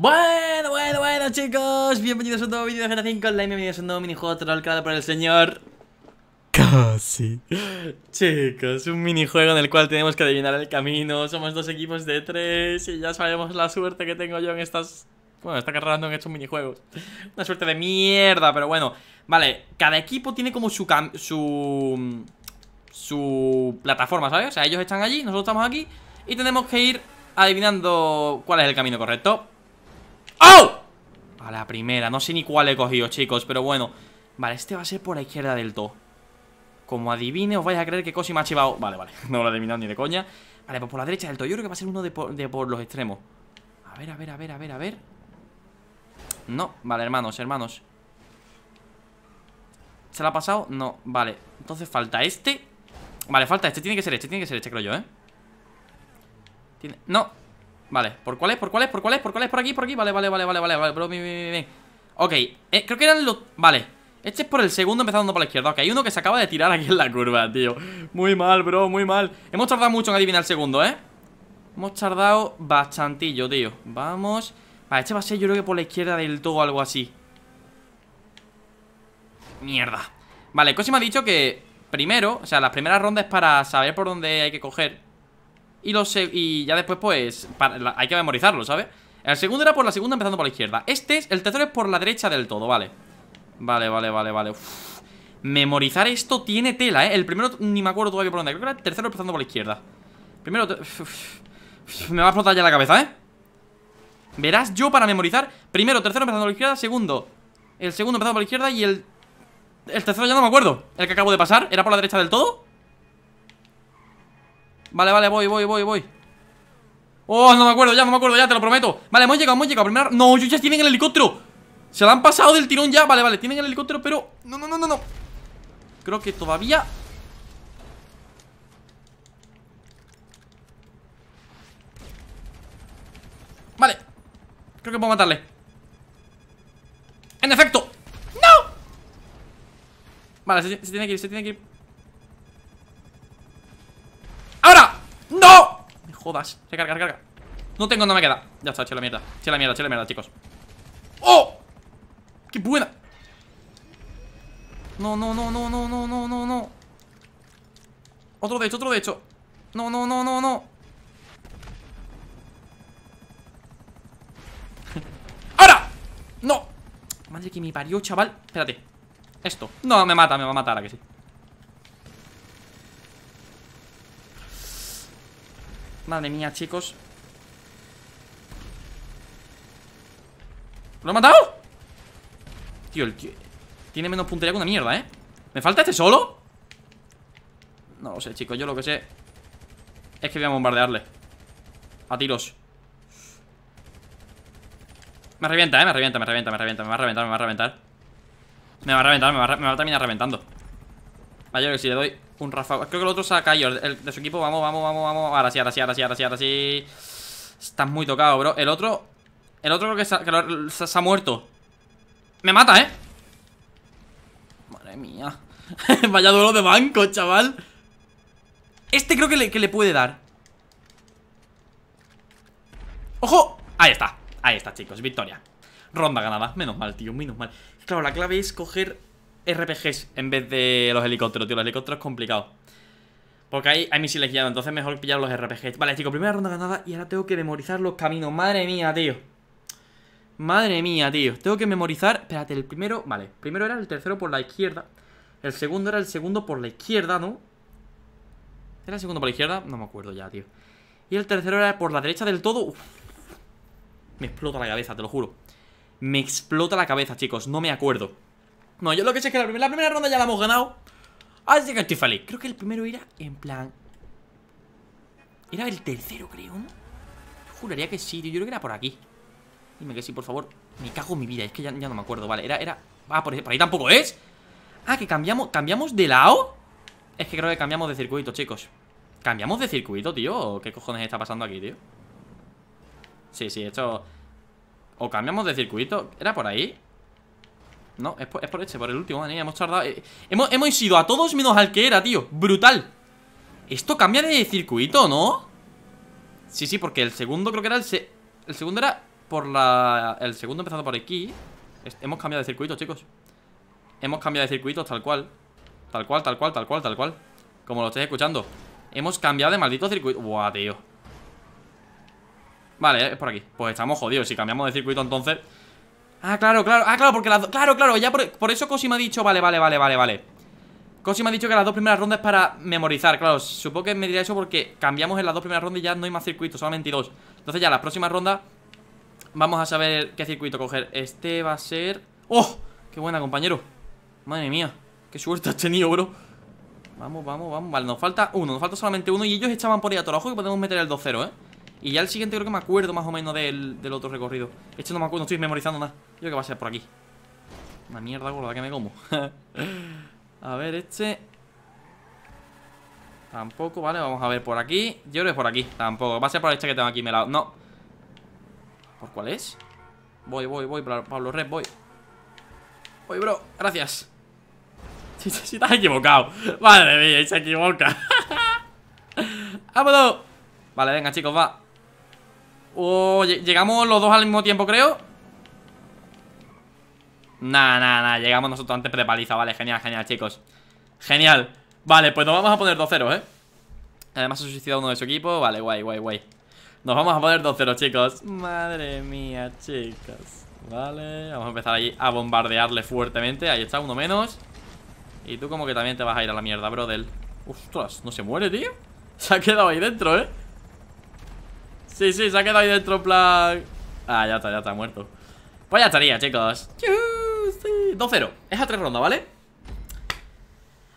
Bueno, bueno, bueno, chicos. Bienvenidos a un nuevo vídeo de GTA 5 Online. Bienvenidos a un nuevo minijuego troll creado por el señor. Casi. Chicos, un minijuego en el cual tenemos que adivinar el camino. Somos dos equipos de tres y ya sabemos la suerte que tengo yo en estas. Bueno, esta carrera En estos minijuegos. Una suerte de mierda, pero bueno. Vale, cada equipo tiene como su. su. su plataforma, ¿sabes? O sea, ellos están allí, nosotros estamos aquí y tenemos que ir adivinando cuál es el camino correcto. ¡Oh! A la primera, no sé ni cuál he cogido, chicos Pero bueno, vale, este va a ser por la izquierda del todo Como adivine, os vais a creer que Cosi ha chivado Vale, vale, no lo he adivinado ni de coña Vale, pues por la derecha del todo, yo creo que va a ser uno de por, los extremos A ver, a ver, a ver, a ver, a ver No, vale, hermanos, hermanos ¿Se la ha pasado? No, vale Entonces falta este Vale, falta este, tiene que ser este, tiene que ser este, creo yo, ¿eh? No, Vale, ¿por cuál ¿Por cuáles, ¿Por cuáles, ¿Por cuál ¿Por aquí? ¿Por aquí? Vale, vale, vale, vale, vale, vale, bro, bien, bien, Ok, eh, creo que eran los... Vale, este es por el segundo empezando por la izquierda Ok, hay uno que se acaba de tirar aquí en la curva, tío Muy mal, bro, muy mal Hemos tardado mucho en adivinar el segundo, ¿eh? Hemos tardado bastantillo, tío Vamos Vale, este va a ser yo creo que por la izquierda del todo algo así Mierda Vale, Cosi me ha dicho que primero O sea, las primeras rondas para saber por dónde hay que coger y, y ya después, pues, hay que memorizarlo, ¿sabes? El segundo era por la segunda empezando por la izquierda Este es, el tercero es por la derecha del todo, vale Vale, vale, vale, vale Memorizar esto tiene tela, ¿eh? El primero ni me acuerdo todavía por dónde Creo que era el tercero empezando por la izquierda Primero... Me va a explotar ya la cabeza, ¿eh? Verás yo para memorizar Primero, tercero empezando por la izquierda Segundo El segundo empezando por la izquierda Y el... El tercero ya no me acuerdo El que acabo de pasar ¿Era por la derecha del todo? Vale, vale, voy, voy, voy, voy Oh, no me acuerdo ya, no me acuerdo ya, te lo prometo Vale, hemos llegado, hemos llegado No, ellos ya tienen el helicóptero Se la han pasado del tirón ya Vale, vale, tienen el helicóptero, pero... No, no, no, no, no Creo que todavía... Vale Creo que puedo matarle En efecto ¡No! Vale, se tiene que ir, se tiene que ir jodas Se carga, se carga No tengo, no me queda Ya está, eché la mierda Eché la mierda, eché la mierda, chicos ¡Oh! ¡Qué buena! No, no, no, no, no, no, no, no, no Otro de hecho, otro de hecho No, no, no, no, no ¡Ahora! ¡No! Madre que me parió, chaval Espérate Esto No, me mata, me va a matar, ahora que sí? Madre mía, chicos ¿Lo he matado? Tío, el tío Tiene menos puntería que una mierda, ¿eh? ¿Me falta este solo? No lo sé, chicos, yo lo que sé Es que voy a bombardearle A tiros Me revienta, ¿eh? Me revienta, me revienta, me revienta Me va a reventar, me va a reventar Me va a reventar, me va a, me va a terminar reventando Vaya que si le doy un rafago. Creo que el otro se ha caído, el de su equipo Vamos, vamos, vamos, vamos Ahora sí, ahora sí, ahora sí, ahora sí, Estás muy tocado, bro El otro, el otro creo que, se ha, muerto Me mata, eh Madre mía Vaya duelo de banco, chaval Este creo que que le puede dar ¡Ojo! Ahí está, ahí está, chicos, victoria Ronda ganada, menos mal, tío, menos mal Claro, la clave es coger RPGs en vez de los helicópteros, tío. Los helicópteros es complicado Porque hay, hay misiles guiados, entonces mejor pillar los RPGs. Vale, chicos, primera ronda ganada y ahora tengo que memorizar los caminos. Madre mía, tío. Madre mía, tío. Tengo que memorizar... Espérate, el primero... Vale, primero era el tercero por la izquierda. El segundo era el segundo por la izquierda, ¿no? ¿Era el segundo por la izquierda? No me acuerdo ya, tío. Y el tercero era por la derecha del todo. Me explota la cabeza, te lo juro. Me explota la cabeza, chicos. No me acuerdo. No, yo lo que sé es que la primera, ronda ya la hemos ganado. Así que estoy feliz. Creo que el primero era en plan... Era el tercero, creo, ¿no? Juraría que sí, tío. Yo creo que era por aquí. Dime que sí, por favor. Me cago en mi vida. Es que ya, no me acuerdo. Vale, era... era... Ah, por, ahí tampoco es. Ah, que cambiamos... ¿Cambiamos de lado? Es que creo que cambiamos de circuito, chicos. ¿Cambiamos de circuito, tío? ¿Qué cojones está pasando aquí, tío? Sí, sí, esto... O cambiamos de circuito. ¿Era por ahí? No, es por, es por este, por el último, hemos tardado eh, hemos, hemos ido a todos menos al que era, tío Brutal Esto cambia de circuito, ¿no? Sí, sí, porque el segundo creo que era el... el segundo era por la... El segundo empezado por aquí Hemos cambiado de circuito, chicos Hemos cambiado de circuito tal cual Tal cual, tal cual, tal cual, tal cual Como lo estáis escuchando Hemos cambiado de maldito circuito Buah, tío Vale, es por aquí Pues estamos jodidos Si cambiamos de circuito entonces Ah, claro, claro, ah, claro, porque las dos, claro, claro, ya por, eso eso me ha dicho, vale, vale, vale, vale, vale me ha dicho que las dos primeras rondas es para memorizar, claro, supongo que me dirá eso porque cambiamos en las dos primeras rondas y ya no hay más circuitos, solamente dos Entonces ya la próxima ronda vamos a saber qué circuito coger Este va a ser... ¡Oh! ¡Qué buena, compañero! Madre mía, qué suerte has tenido, bro Vamos, vamos, vamos, vale, nos falta uno, nos falta solamente uno y ellos echaban por ahí a y ojo podemos meter el 2-0, eh y ya el siguiente creo que me acuerdo más o menos del, otro recorrido. Este no me acuerdo, no estoy memorizando nada. Yo creo que va a ser por aquí. Una mierda gorda que me como. a ver, este... Tampoco, vale, vamos a ver por aquí Yo creo que es por aquí, tampoco, va a ser por este que tengo aquí me la... No ¿Por cuál es? Voy, voy, voy, Pablo Red, voy Voy, bro, gracias Si, sí, te has equivocado Madre mía, se equivoca ¡Vámonos! Vale, venga chicos, va Oh, llegamos los dos al mismo tiempo, creo Nah, nah, nah, llegamos nosotros antes de paliza Vale, genial, genial, chicos Genial, vale, pues nos vamos a poner 2-0, eh Además se ha suicidado uno de su equipo Vale, guay, guay, guay Nos vamos a poner 2-0, chicos Madre mía, chicos Vale, vamos a empezar ahí a bombardearle fuertemente Ahí está, uno menos Y tú como que también te vas a ir a la mierda, brother Ostras, no se muere, tío Se ha quedado ahí dentro, eh Sí, sí, se ha quedado ahí dentro plan... Ah, ya está, ya está muerto Pues ya estaría, chicos 2-0, es a tres rondas, ¿vale?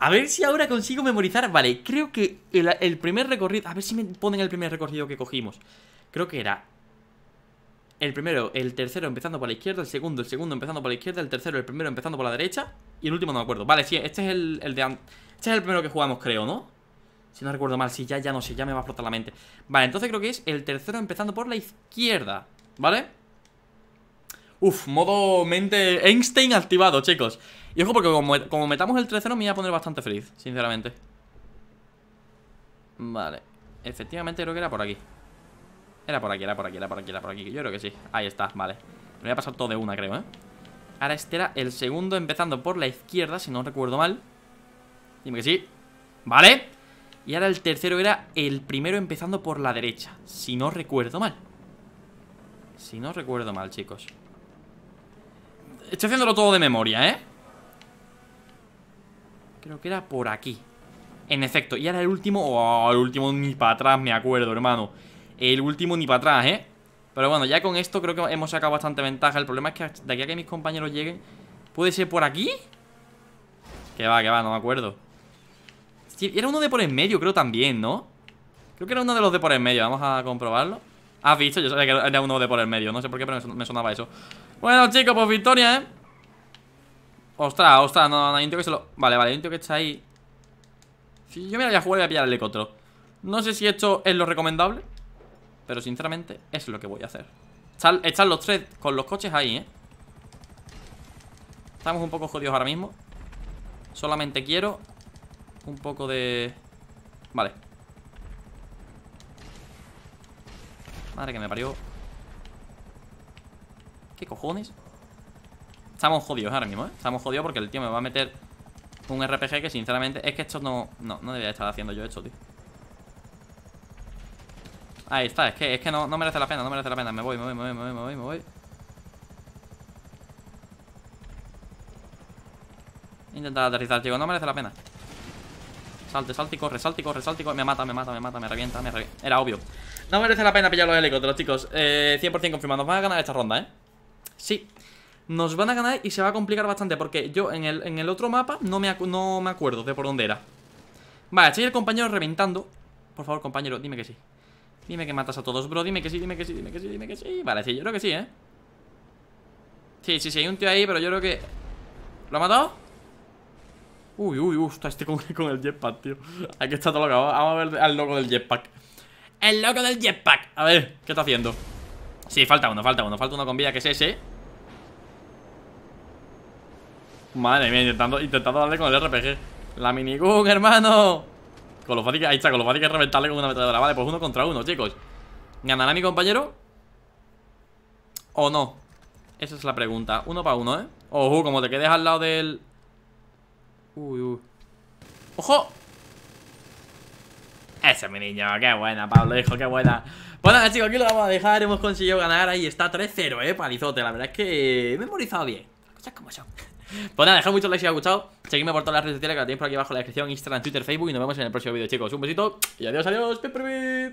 A ver si ahora consigo memorizar Vale, creo que el, primer recorrido A ver si me ponen el primer recorrido que cogimos Creo que era el primero, el tercero empezando por la izquierda, el segundo, el segundo empezando por la izquierda, el tercero, el primero empezando por la derecha y el último no me acuerdo. Vale, sí, este es el, de de... Este es el primero que jugamos, creo, ¿no? Si no recuerdo mal, si ya, ya no sé, ya me va a explotar la mente Vale, entonces creo que es el tercero empezando por la izquierda ¿Vale? Uf, modo mente Einstein activado, chicos Y ojo, porque como, metamos el tercero me voy a poner bastante feliz, sinceramente Vale Efectivamente creo que era por aquí Era por aquí, era por aquí, era por aquí, era por aquí Yo creo que sí, ahí está, vale Me voy a pasar todo de una, creo, ¿eh? Ahora este era el segundo empezando por la izquierda, si no recuerdo mal Dime que sí Vale y ahora el tercero era el primero empezando por la derecha, si no recuerdo mal. Si no recuerdo mal, chicos. Estoy haciéndolo todo de memoria, ¿eh? Creo que era por aquí. En efecto, y ahora el último... Oh, el último ni para atrás, me acuerdo, hermano. El último ni para atrás, ¿eh? Pero bueno, ya con esto creo que hemos sacado bastante ventaja. El problema es que de aquí a que mis compañeros lleguen... ¿Puede ser por aquí? Que va, que va, no me acuerdo. Era uno de por en medio, creo también, ¿no? Creo que era uno de los de por en medio, vamos a comprobarlo ¿Has ah, visto? Yo sabía que era uno de por en medio, no sé por qué, pero me sonaba eso Bueno, chicos, pues victoria, ¿eh? Ostras, ostras, no, no, hay un que se lo... Vale, vale, hay un tío que está ahí Si yo me voy a jugar, voy a pillar el helicóptero No sé si esto es lo recomendable Pero sinceramente es lo que voy a hacer están, están los tres con los coches ahí, ¿eh? Estamos un poco jodidos ahora mismo Solamente quiero un poco de... Vale Madre que me parió ¿Qué cojones? Estamos jodidos ahora mismo, ¿eh? Estamos jodidos porque el tío me va a meter un RPG que sinceramente... Es que esto no... No, no debería estar haciendo yo esto, tío Ahí está, es que, es que no, no merece la pena, no merece la pena Me voy, me voy, me voy, me voy, me voy, me voy Intentar aterrizar, chicos, no merece la pena Salte, salte y corre, salte Me mata, me mata, me mata, me revienta, me revienta Era obvio No merece la pena pillar los helicópteros, chicos eh, 100% confirmado Nos van a ganar esta ronda, ¿eh? Sí Nos van a ganar y se va a complicar bastante Porque yo en el, en el otro mapa no me, no me acuerdo de por dónde era Vale, estoy el compañero reventando Por favor, compañero, dime que sí Dime que matas a todos, bro Dime que sí, dime que sí, dime que sí, dime que sí Vale, sí, yo creo que sí, ¿eh? Sí, sí, sí, hay un tío ahí, pero yo creo que... ¿Lo ha matado? Uy, uy, uy, está este con, el jetpack, tío Hay que estar todo loco, vamos a ver al loco del jetpack ¡El loco del jetpack! A ver, ¿qué está haciendo? Sí, falta uno, falta uno, falta uno con vida, que es ese Madre mía, intentando, intentando darle con el RPG La minigun, hermano Con lo fácil ahí está, con lo fácil que es reventarle con una metralla Vale, pues uno contra uno, chicos ¿Ganará mi compañero? ¿O no? Esa es la pregunta, uno para uno, ¿eh? Ojo, como te quedes al lado del... Uy, uy. ¡Ojo! Ese mi niño, qué buena, Pablo, hijo, qué buena Bueno, chicos, aquí lo vamos a dejar Hemos conseguido ganar, ahí está 3-0, eh, palizote La verdad es que eh, he memorizado bien Las cosas como son Pues nada, dejad muchos likes si os ha gustado Seguidme por todas las redes sociales que la tenéis por aquí abajo en la descripción Instagram, Twitter, Facebook Y nos vemos en el próximo vídeo, chicos Un besito y adiós, adiós,